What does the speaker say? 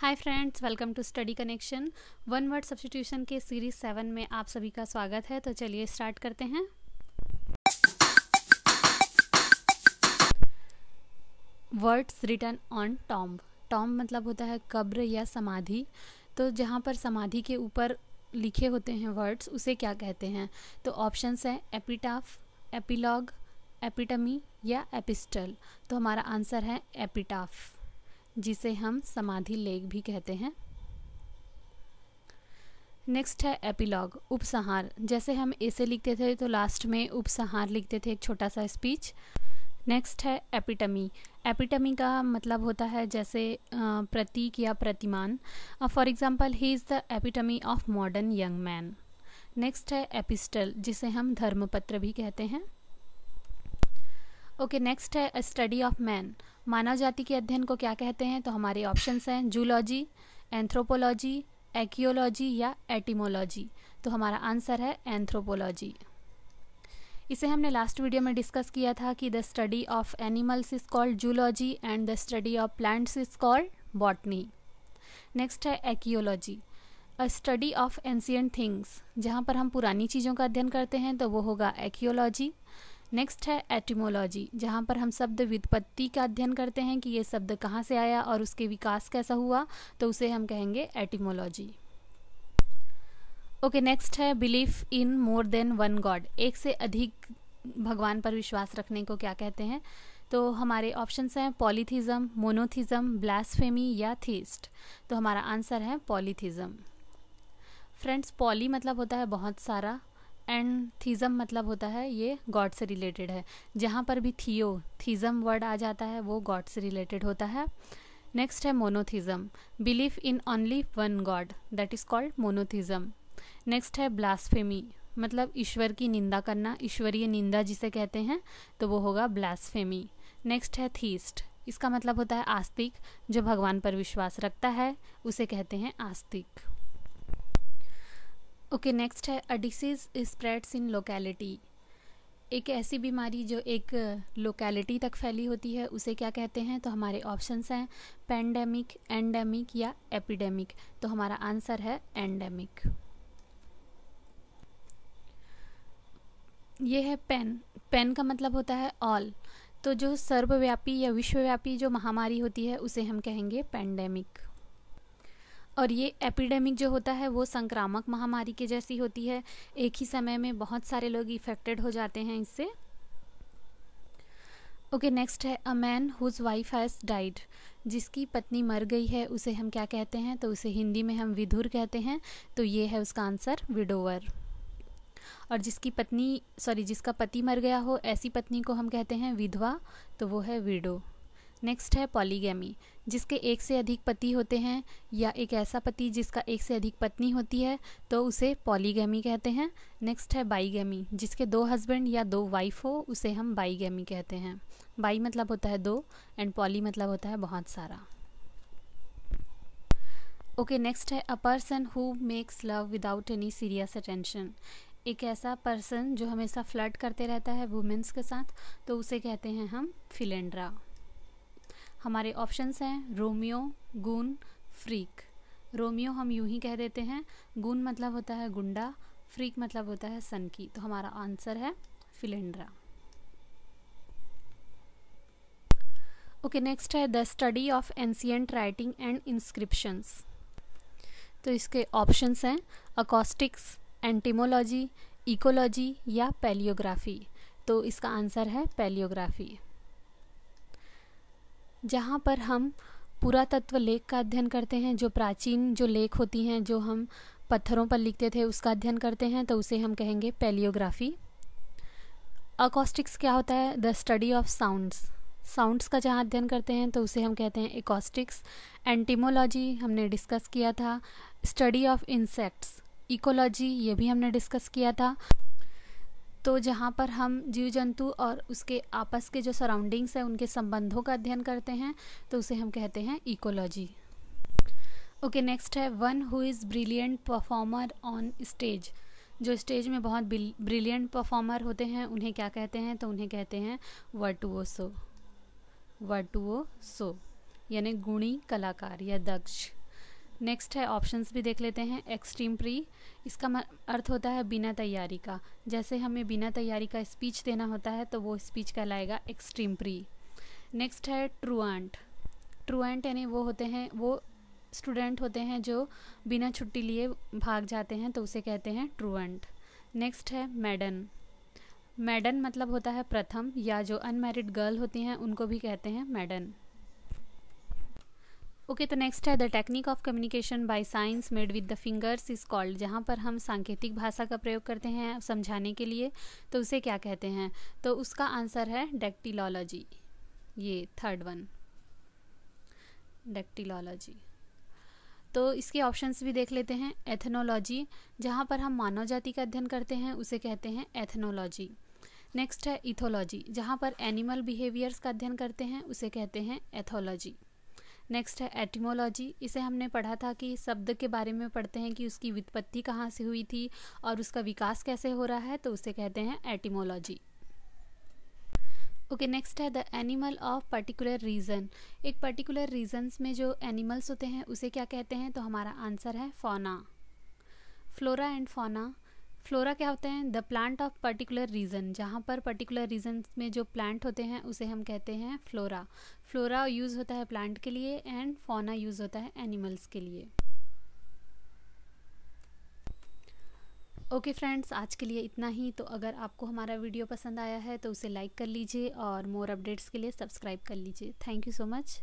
hi friends welcome to study connection one word substitution के series seven में आप सभी का स्वागत है तो चलिए स्टार्ट करते हैं words return on tomb tomb मतलब होता है कब्र या समाधि तो जहाँ पर समाधि के ऊपर लिखे होते हैं वर्ड्स उसे क्या कहते हैं तो ऑप्शंस हैं एपिटाफ एपिलॉग एपिटमी या एपिस्टल तो हमारा आंसर है एपिटाफ जिसे हम समाधि लेख भी कहते हैं नेक्स्ट है एपिलॉग उपसंहार जैसे हम ऐसे लिखते थे तो लास्ट में उपसंहार लिखते थे एक छोटा सा स्पीच नेक्स्ट है एपिटमी एपिटमी का मतलब होता है जैसे प्रतीक या प्रतिमान for example he is the epitome of modern young man next है एपिस्टल जिसे हम धर्मपत्र भी कहते हैं ओके नेक्स्ट है स्टडी ऑफ मैन मानव जाति के अध्ययन को क्या कहते हैं तो हमारे ऑप्शंस हैं जूलॉजी एंथ्रोपोलॉजी एक्योलॉजी या एटीमोलॉजी तो हमारा आंसर है एंथ्रोपोलॉजी इसे हमने लास्ट वीडियो में डिस्कस किया था कि the study of animals is called zoology and the study of plants is called botany next है archaeology a study of ancient things जहाँ पर हम पुरानी चीज़ों का अध्ययन करते हैं तो वो होगा एक्योलॉजी नेक्स्ट है एटिमोलॉजी जहाँ पर हम शब्द व्युत्पत्ति का अध्ययन करते हैं कि ये शब्द कहाँ से आया और उसके विकास कैसा हुआ तो उसे हम कहेंगे एटिमोलॉजी ओके नेक्स्ट है belief in more than one god एक से अधिक भगवान पर विश्वास रखने को क्या कहते हैं तो हमारे ऑप्शंस हैं पॉलीथिज्म मोनोथिज्म ब्लास्फेमी या थीस्ट तो हमारा आंसर है पॉलीथिज़म फ्रेंड्स पॉली मतलब होता है बहुत सारा एंड थीज़म मतलब होता है ये गॉड से रिलेटेड है जहाँ पर भी थियो थीज़म वर्ड आ जाता है वो गॉड से रिलेटेड होता है नेक्स्ट है monotheism belief in only one god that is called monotheism next है ब्लास्फेमी मतलब ईश्वर की निंदा करना ईश्वरीय निंदा जिसे कहते हैं तो वो होगा ब्लास्फेमी नेक्स्ट है थीस्ट इसका मतलब होता है आस्तिक जो भगवान पर विश्वास रखता है उसे कहते हैं आस्तिक ओके okay, नेक्स्ट है a disease spreads in locality एक ऐसी बीमारी जो एक लोकेलिटी uh, तक फैली होती है उसे क्या कहते हैं तो हमारे ऑप्शंस हैं पेंडेमिक एंडेमिक या एपिडेमिक तो हमारा आंसर है एंडेमिक ये है पेन पेन का मतलब होता है ऑल तो जो सर्वव्यापी या विश्वव्यापी जो महामारी होती है उसे हम कहेंगे पेंडेमिक और ये एपिडेमिक जो होता है वो संक्रामक महामारी के जैसी होती है एक ही समय में बहुत सारे लोग इफेक्टेड हो जाते हैं इससे ओके नेक्स्ट है a man whose wife has died जिसकी पत्नी मर गई है उसे हम क्या कहते हैं तो उसे हिंदी में हम विधुर कहते हैं तो ये है उसका आंसर विडोवर और जिसकी पत्नी सॉरी जिसका पति मर गया हो ऐसी पत्नी को हम कहते हैं विधवा तो वो है विडो नेक्स्ट है पॉलीगैमी जिसके एक से अधिक पति होते हैं या एक ऐसा पति जिसका एक से अधिक पत्नी होती है तो उसे पॉलीगैमी कहते हैं नेक्स्ट है बाईगैमी जिसके दो हस्बैंड या दो वाइफ हो उसे हम बाईगैमी कहते हैं बाई मतलब होता है दो एंड पॉली मतलब होता है बहुत सारा ओके नेक्स्ट है a person who makes love without any serious attention एक ऐसा पर्सन जो हमेशा फ्लर्ट करते रहता है वुमेंस के साथ तो उसे कहते हैं हम फिलेंड्रा हमारे ऑप्शंस हैं रोमियो गुन फ्रीक रोमियो हम यूं ही कह देते हैं गुन मतलब होता है गुंडा फ्रीक मतलब होता है सन की तो हमारा आंसर है फिलेंड्रा ओके नेक्स्ट है the study of ancient writing and inscriptions तो इसके ऑप्शंस हैं अकोस्टिक्स एंटीमोलॉजी इकोलॉजी या पेलियोग्राफी तो इसका आंसर है पेलियोग्राफी जहाँ पर हम पुरातत्व लेख का अध्ययन करते हैं जो प्राचीन जो लेख होती हैं जो हम पत्थरों पर लिखते थे उसका अध्ययन करते हैं तो उसे हम कहेंगे पेलियोग्राफी अकॉस्टिक्स क्या होता है the study of sounds sounds का जहाँ अध्ययन करते हैं तो उसे हम कहते हैं एकॉस्टिक्स एंटीमोलॉजी हमने डिस्कस किया था स्टडी ऑफ इंसेक्ट्स इकोलॉजी ये भी हमने डिस्कस किया था तो जहाँ पर हम जीव जंतु और उसके आपस के जो सराउंडिंग्स हैं उनके संबंधों का अध्ययन करते हैं तो उसे हम कहते हैं इकोलॉजी ओके नेक्स्ट है one who is brilliant performer on stage जो स्टेज में बहुत ब्रिलियंट परफॉर्मर होते हैं उन्हें क्या कहते हैं तो उन्हें कहते हैं सो वर्टुओसो सो यानी गुणी कलाकार या दक्ष नेक्स्ट है ऑप्शंस भी देख लेते हैं एक्सट्रीम प्री इसका अर्थ होता है बिना तैयारी का जैसे हमें बिना तैयारी का स्पीच देना होता है तो वो स्पीच कहलाएगा एक्सट्रीम प्री नेक्स्ट है ट्रूआंट ट्रूएंट यानी वो होते हैं वो स्टूडेंट होते हैं जो बिना छुट्टी लिए भाग जाते हैं तो उसे कहते हैं ट्रूएंट नेक्स्ट है मैडन मैडन मतलब होता है प्रथम या जो अनमेरिड गर्ल होती हैं उनको भी कहते हैं मैडन ओके तो नेक्स्ट है the technique of communication by signs made with the fingers is called जहाँ पर हम सांकेतिक भाषा का प्रयोग करते हैं समझाने के लिए तो उसे क्या कहते हैं तो उसका आंसर है डेक्टिलोलॉजी ये थर्ड वन डेक्टिलोलॉजी तो इसके ऑप्शंस भी देख लेते हैं एथनोलॉजी जहाँ पर हम मानव जाति का अध्ययन करते हैं उसे कहते हैं एथनोलॉजी नेक्स्ट है इथोलॉजी जहाँ पर एनिमल बिहेवियर्स का अध्ययन करते हैं उसे कहते हैं एथोलॉजी नेक्स्ट है एटिमोलॉजी इसे हमने पढ़ा था कि शब्द के बारे में पढ़ते हैं कि उसकी व्युत्पत्ति कहाँ से हुई थी और उसका विकास कैसे हो रहा है तो उसे कहते हैं एटिमोलॉजी ओके नेक्स्ट है the animal of particular region एक पर्टिकुलर रीजन्स में जो एनिमल्स होते हैं उसे क्या कहते हैं तो हमारा आंसर है फोना फ्लोरा एंड फोना फ्लोरा क्या होते हैं the plant of particular region जहाँ पर पर्टिकुलर रीजन में जो प्लांट होते हैं उसे हम कहते हैं फ्लोरा फ्लोरा यूज़ होता है प्लांट के लिए एंड फोना यूज़ होता है एनिमल्स के लिए ओके okay फ्रेंड्स आज के लिए इतना ही तो अगर आपको हमारा वीडियो पसंद आया है तो उसे लाइक कर लीजिए और मोर अपडेट्स के लिए सब्सक्राइब कर लीजिए थैंक यू सो मच